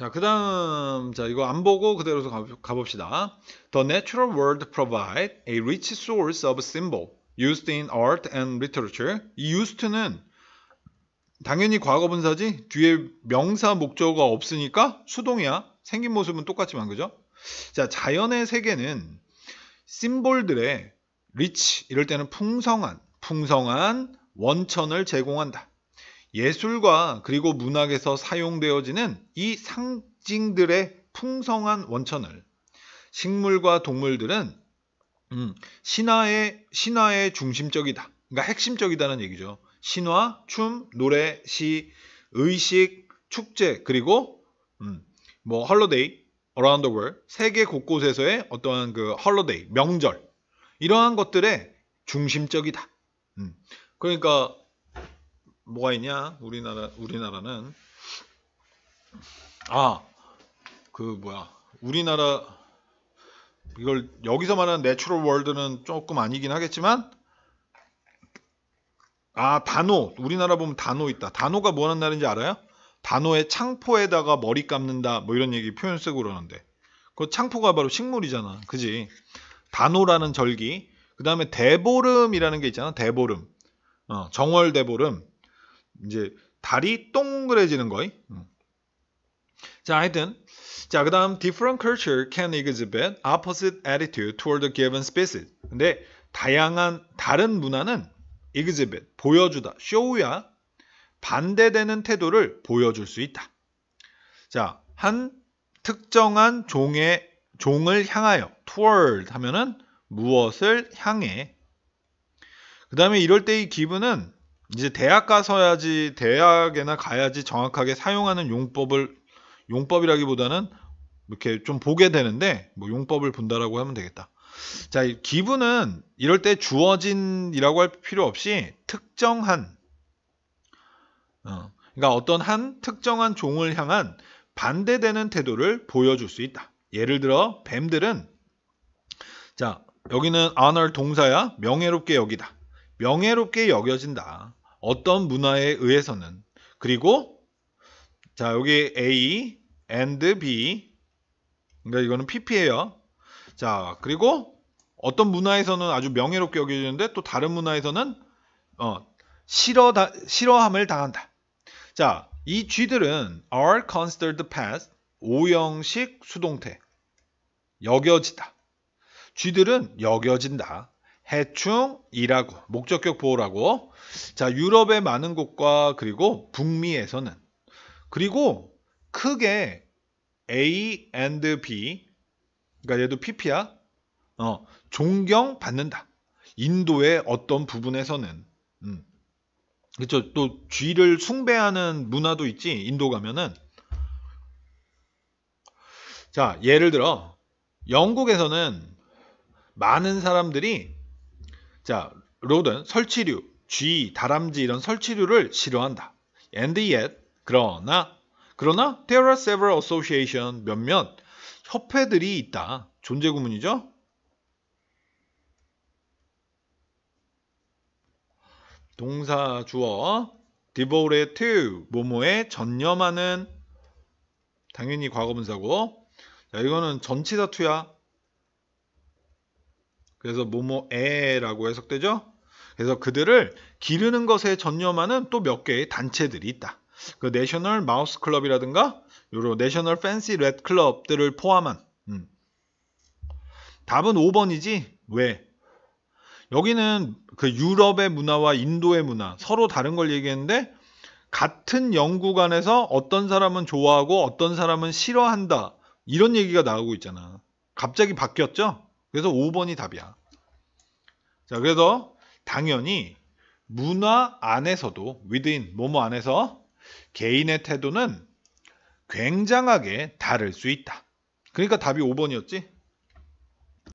자, 그 다음, 자, 이거 안 보고 그대로 가봅시다. The natural world provide s a rich source of symbol used in art and literature. 이 used는 당연히 과거 분사지 뒤에 명사 목적어 없으니까 수동이야. 생긴 모습은 똑같지만, 그죠? 자, 자연의 세계는 심볼들의 rich, 이럴 때는 풍성한, 풍성한 원천을 제공한다. 예술과 그리고 문학에서 사용되어지는 이 상징들의 풍성한 원천을 식물과 동물들은 음, 신화의 신화의 중심적이다. 그러니까 핵심적이다는 얘기죠. 신화, 춤, 노래, 시, 의식, 축제 그리고 음, 뭐헐로데이 around the world 세계 곳곳에서의 어떠한 그헐로데이 명절 이러한 것들의 중심적이다. 음, 그러니까 뭐가 있냐? 우리나라 우리나라는 아 그 뭐야 우리나라 이걸 여기서 말하는 내추럴 월드는 조금 아니긴 하겠지만 아단오 우리나라 보면 단오 있다 단오가 뭐하는 날인지 알아요? 단오의 창포에다가 머리 감는다 뭐 이런 얘기 표현 쓰고 그러는데 그 창포가 바로 식물이잖아 그지 단오라는 절기 그 다음에 대보름이라는 게 있잖아 대보름 어, 정월 대보름 이제 달이 동그래지는 거이. 음. 자, 하여튼 자, 그다음 different culture can exhibit opposite attitude toward a given species. 근데 다양한 다른 문화는 exhibit 보여주다, show야 반대되는 태도를 보여줄 수 있다. 자, 한 특정한 종의 종을 향하여 toward 하면은 무엇을 향해. 그다음에 이럴 때의 기분은 이제 대학 가서야지 대학에나 가야지 정확하게 사용하는 용법을 용법이라기보다는 이렇게 좀 보게 되는데 뭐 용법을 본다라고 하면 되겠다. 자, 기분은 이럴 때 주어진이라고 할 필요 없이 특정한 어, 그러니까 어떤 한 특정한 종을 향한 반대되는 태도를 보여줄 수 있다. 예를 들어 뱀들은 자 여기는 honor 동사야 명예롭게 여기다. 명예롭게 여겨진다. 어떤 문화에 의해서는 그리고 자 여기 A and B 그러니까 이거는 PP예요. 자 그리고 어떤 문화에서는 아주 명예롭게 여겨지는데 또 다른 문화에서는 어, 싫어 싫어함을 당한다. 자이 쥐들은 are considered past 오형식 수동태 여겨지다. 쥐들은 여겨진다. 해충이라고 목적격 보호라고 자 유럽의 많은 곳과 그리고 북미에서는 그리고 크게 A and B 그러니까 얘도 PP야 어, 존경받는다 인도의 어떤 부분에서는 음. 그렇죠 또 쥐를 숭배하는 문화도 있지 인도 가면은 자 예를 들어 영국에서는 많은 사람들이 자, 로든 설치류, 쥐, 다람쥐 이런 설치류를 싫어한다. And yet, 그러나, 그러나 there are several association 몇몇 협회들이 있다. 존재 구문이죠. 동사 주어 devoted to 모모에 전념하는 당연히 과거분사고 자, 이거는 전치사 투야 그래서 모모에라고 해석되죠. 그래서 그들을 기르는 것에 전념하는 또 몇 개의 단체들이 있다. 그 내셔널 마우스 클럽이라든가 요런 내셔널 팬시 레드 클럽들을 포함한 음. 답은 5번이지. 왜? 여기는 그 유럽의 문화와 인도의 문화 서로 다른 걸 얘기했는데 같은 연구관에서 어떤 사람은 좋아하고 어떤 사람은 싫어한다. 이런 얘기가 나오고 있잖아. 갑자기 바뀌었죠? 그래서 5번이 답이야. 자, 그래서 당연히 문화 안에서도 within 뭐뭐 안에서 개인의 태도는 굉장하게 다를 수 있다. 그러니까 답이 5번이었지?